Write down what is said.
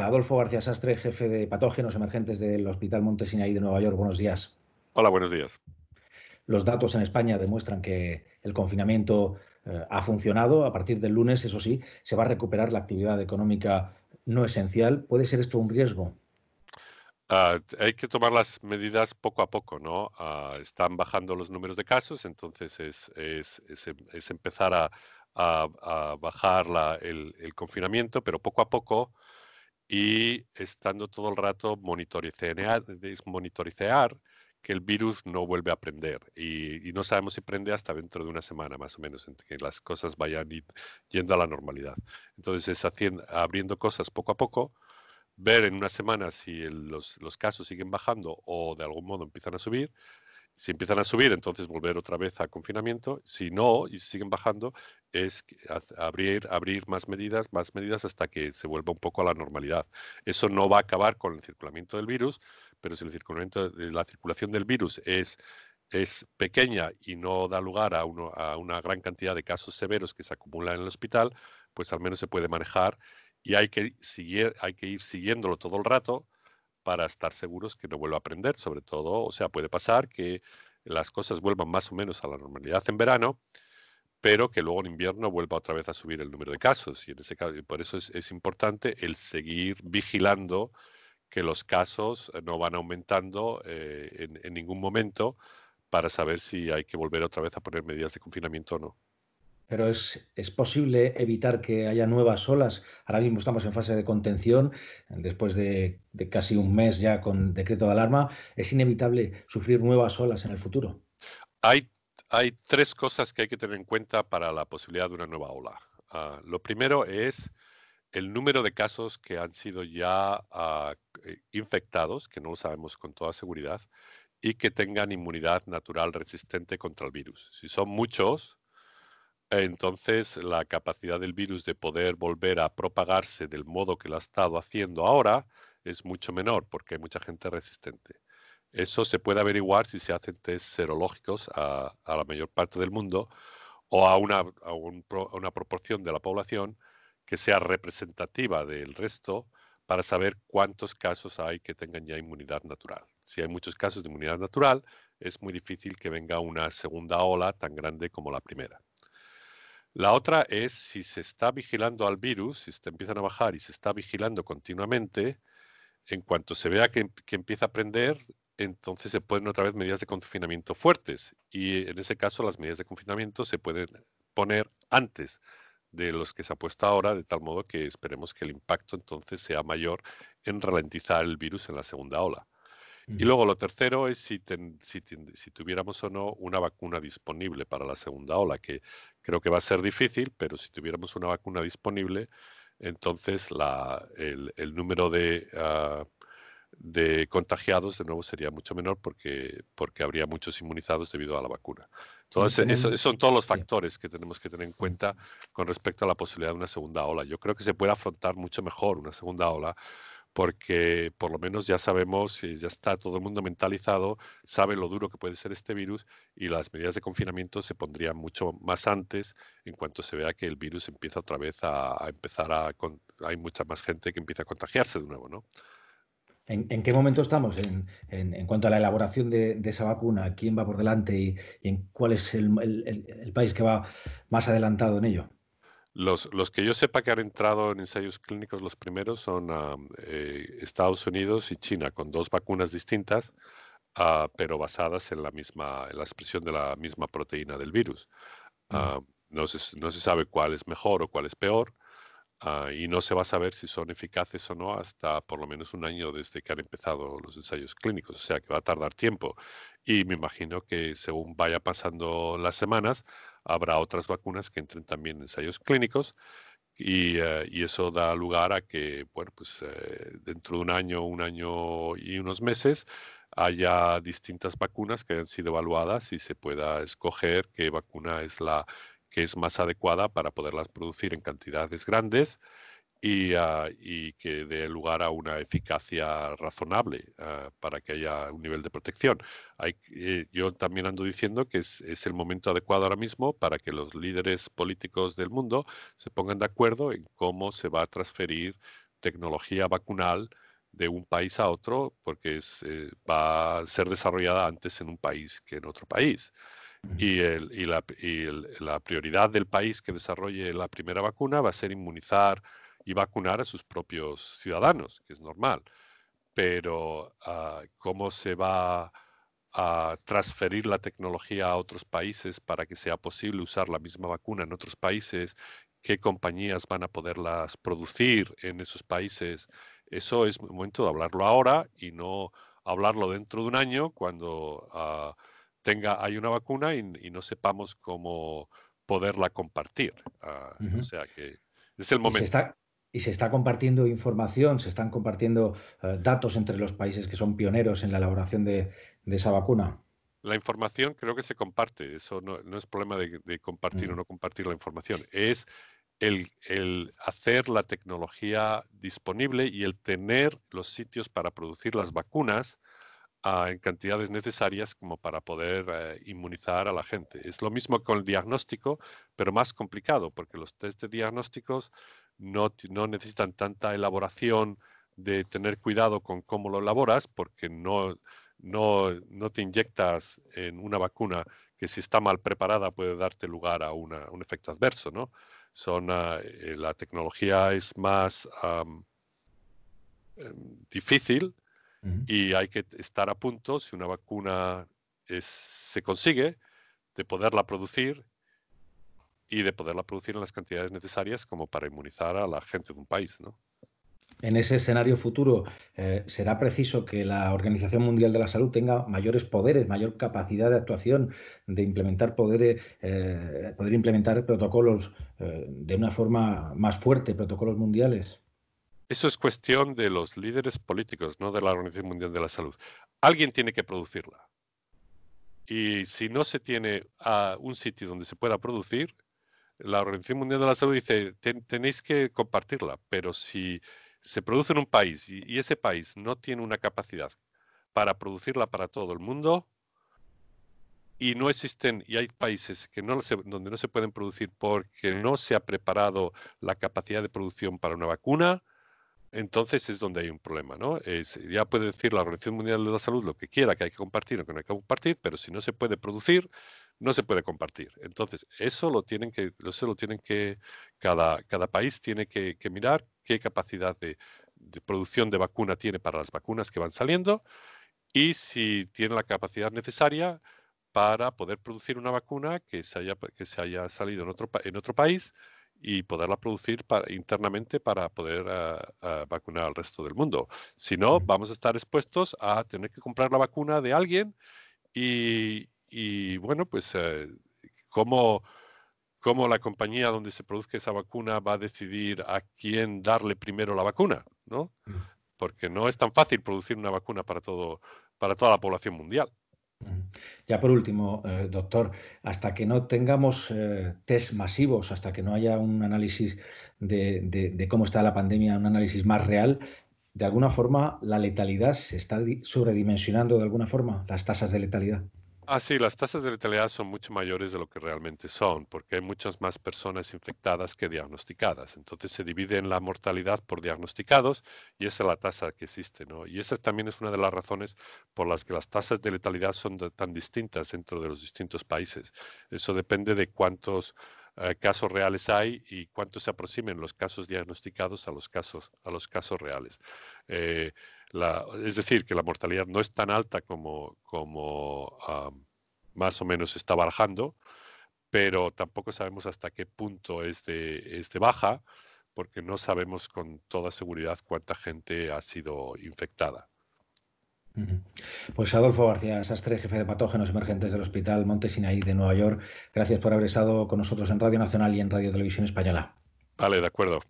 Adolfo García Sastre, jefe de patógenos emergentes del Hospital Montesinaí de Nueva York. Buenos días. Hola, buenos días. Los datos en España demuestran que el confinamiento eh, ha funcionado. A partir del lunes, eso sí, se va a recuperar la actividad económica no esencial. ¿Puede ser esto un riesgo? Ah, hay que tomar las medidas poco a poco, ¿no? Ah, están bajando los números de casos, entonces es, empezar a, bajar el, confinamiento, pero poco a poco y estando todo el rato monitoricear, que el virus no vuelve a prender y, no sabemos si prende hasta dentro de una semana más o menos, en que las cosas vayan yendo a la normalidad. Entonces es haciendo, abriendo cosas poco a poco, ver en una semana si los, los, casos siguen bajando o de algún modo empiezan a subir. Si empiezan a subir, entonces volver otra vez a confinamiento. Si no, y siguen bajando, es abrir, abrir más medidas, más medidas hasta que se vuelva un poco a la normalidad. Eso no va a acabar con el circulamiento del virus, pero si el circulamiento, la circulación del virus es, pequeña y no da lugar a, a una gran cantidad de casos severos que se acumulan en el hospital, pues al menos se puede manejar y hay que, seguir, hay que ir siguiéndolo todo el rato para estar seguros que no vuelva a aprender, sobre todo, o sea, puede pasar que las cosas vuelvan más o menos a la normalidad en verano, pero que luego en invierno vuelva otra vez a subir el número de casos. Y en ese caso, por eso es, importante el seguir vigilando que los casos eh, no van aumentando eh, en, ningún momento para saber si hay que volver otra vez a poner medidas de confinamiento o no. Pero es, posible evitar que haya nuevas olas. Ahora mismo estamos en fase de contención, después de, de casi un mes ya con decreto de alarma. ¿Es inevitable sufrir nuevas olas en el futuro? Hay hay tres cosas que hay que tener en cuenta para la posibilidad de una nueva ola. Ah, lo primero es el número de casos que han sido ya ah, eh, infectados, que no lo sabemos con toda seguridad, y que tengan inmunidad natural resistente contra el virus. Si son muchos, entonces la capacidad del virus de poder volver a propagarse del modo que lo ha estado haciendo ahora es mucho menor porque hay mucha gente resistente. Eso se puede averiguar si se hacen test serológicos a, la mayor parte del mundo o a una, una, proporción de la población que sea representativa del resto para saber cuántos casos hay que tengan ya inmunidad natural. Si hay muchos casos de inmunidad natural, es muy difícil que venga una segunda ola tan grande como la primera. La otra es si se está vigilando al virus, si se empiezan a bajar y se está vigilando continuamente, en cuanto se vea que, que empieza a prender, entonces se pueden otra vez medidas de confinamiento fuertes. Y en ese caso las medidas de confinamiento se pueden poner antes de los que se ha puesto ahora, de tal modo que esperemos que el impacto entonces sea mayor en ralentizar el virus en la segunda ola. Y luego lo tercero es si, si, tuviéramos o no una vacuna disponible para la segunda ola, que creo que va a ser difícil, pero si tuviéramos una vacuna disponible, entonces la, el, número de ah, de contagiados, de nuevo, sería mucho menor porque, porque habría muchos inmunizados debido a la vacuna. Entonces, esos son todos los factores que tenemos que tener en cuenta con respecto a la posibilidad de una segunda ola. Yo creo que se puede afrontar mucho mejor una segunda ola porque por lo menos ya sabemos, eh, ya está todo el mundo mentalizado, sabe lo duro que puede ser este virus y las medidas de confinamiento se pondrían mucho más antes en cuanto se vea que el virus empieza otra vez a, empezar a... hay mucha más gente que empieza a contagiarse de nuevo, ¿no? en, qué momento estamos en, cuanto a la elaboración de, esa vacuna, quién va por delante y, en cuál es el, país que va más adelantado en ello. Los, que yo sepa que han entrado en ensayos clínicos los primeros son eh, Estados Unidos y China, con dos vacunas distintas, ah, pero basadas en la misma, la expresión de la misma proteína del virus. Mm. Ah, no se sabe cuál es mejor o cuál es peor, Ah, y no se va a saber si son eficaces o no hasta por lo menos un año desde que han empezado los ensayos clínicos, o sea que va a tardar tiempo. Y me imagino que según vaya pasando las semanas, habrá otras vacunas que entren también en ensayos clínicos y, eh, eso da lugar a que, bueno, pues eh, dentro de un año, un año y unos meses haya distintas vacunas que hayan sido evaluadas y se pueda escoger qué vacuna es la que es más adecuada para poderlas producir en cantidades grandes y, ah, que dé lugar a una eficacia razonable ah, para que haya un nivel de protección. Eh, yo también ando diciendo que es, el momento adecuado ahora mismo para que los líderes políticos del mundo se pongan de acuerdo en cómo se va a transferir tecnología vacunal de un país a otro, porque eh, va a ser desarrollada antes en un país que en otro país y, el, la, prioridad del país que desarrolle la primera vacuna va a ser inmunizar y vacunar a sus propios ciudadanos, que es normal. Pero ah, cómo se va a transferir la tecnología a otros países para que sea posible usar la misma vacuna en otros países, qué compañías van a poderlas producir en esos países, eso es momento de hablarlo ahora y no hablarlo dentro de un año cuando... Ah, tenga, hay una vacuna y, no sepamos cómo poderla compartir. Ah, o sea que es el momento. Y se, está, compartiendo información, se están compartiendo eh, datos entre los países que son pioneros en la elaboración de, esa vacuna. La información creo que se comparte, eso no, es problema de, compartir o mm. no compartir la información, es el, hacer la tecnología disponible y el tener los sitios para producir las vacunas en cantidades necesarias como para poder eh, inmunizar a la gente. Es lo mismo con el diagnóstico, pero más complicado, porque los test de diagnósticos no, necesitan tanta elaboración de tener cuidado con cómo lo elaboras, porque no, te inyectas en una vacuna que si está mal preparada puede darte lugar a un efecto adverso, Son, ah, eh, la tecnología es más em, difícil y hay que estar a punto, si una vacuna se consigue, de poderla producir y de poderla producir en las cantidades necesarias como para inmunizar a la gente de un país, ¿no? En ese escenario futuro, eh, ¿será preciso que la Organización Mundial de la Salud tenga mayores poderes, mayor capacidad de actuación, de implementar eh, poder implementar protocolos eh, de una forma más fuerte, protocolos mundiales? Eso es cuestión de los líderes políticos, no de la Organización Mundial de la Salud. Alguien tiene que producirla. Y si no se tiene a ah, un sitio donde se pueda producir, la Organización Mundial de la Salud dice, tenéis que compartirla, pero si se produce en un país y, ese país no tiene una capacidad para producirla para todo el mundo, y no existen, y hay países que donde no se pueden producir porque no se ha preparado la capacidad de producción para una vacuna, entonces es donde hay un problema, ¿no? ya puede decir la Organización Mundial de la Salud lo que quiera, que hay que compartir o que no hay que compartir, pero si no se puede producir, no se puede compartir. Entonces, eso lo tienen que, lo tienen que, cada, cada país tiene que, mirar qué capacidad de, producción de vacuna tiene para las vacunas que van saliendo y si tiene la capacidad necesaria para poder producir una vacuna que se haya, que se haya salido en otro país y poderla producir internamente para poder ah, ah, vacunar al resto del mundo. Si no, vamos a estar expuestos a tener que comprar la vacuna de alguien y, bueno, pues eh, cómo, la compañía donde se produzca esa vacuna va a decidir a quién darle primero la vacuna, ¿no? Mm. Porque no es tan fácil producir una vacuna para, todo, para toda la población mundial. Ya por último, eh, doctor, hasta que no tengamos eh, test masivos, hasta que no haya un análisis de cómo está la pandemia, un análisis más real, de alguna forma la letalidad se está sobredimensionando de alguna forma, las tasas de letalidad. Ah, sí, las tasas de letalidad son mucho mayores de lo que realmente son, porque hay muchas más personas infectadas que diagnosticadas. Entonces se divide en la mortalidad por diagnosticados y esa es la tasa que existe, ¿no? Y esa también es una de las razones por las que las tasas de letalidad son tan distintas dentro de los distintos países. Eso depende de cuántos eh, casos reales hay y cuánto se aproximen los casos diagnosticados a los casos a los casos reales. Eh, es decir, que la mortalidad no es tan alta como, como ah, más o menos está bajando, pero tampoco sabemos hasta qué punto es de, baja, porque no sabemos con toda seguridad cuánta gente ha sido infectada. Pues Adolfo García Sastre, jefe de patógenos emergentes del Hospital Monte de Nueva York, gracias por haber estado con nosotros en Radio Nacional y en Radio Televisión Española. Vale, de acuerdo.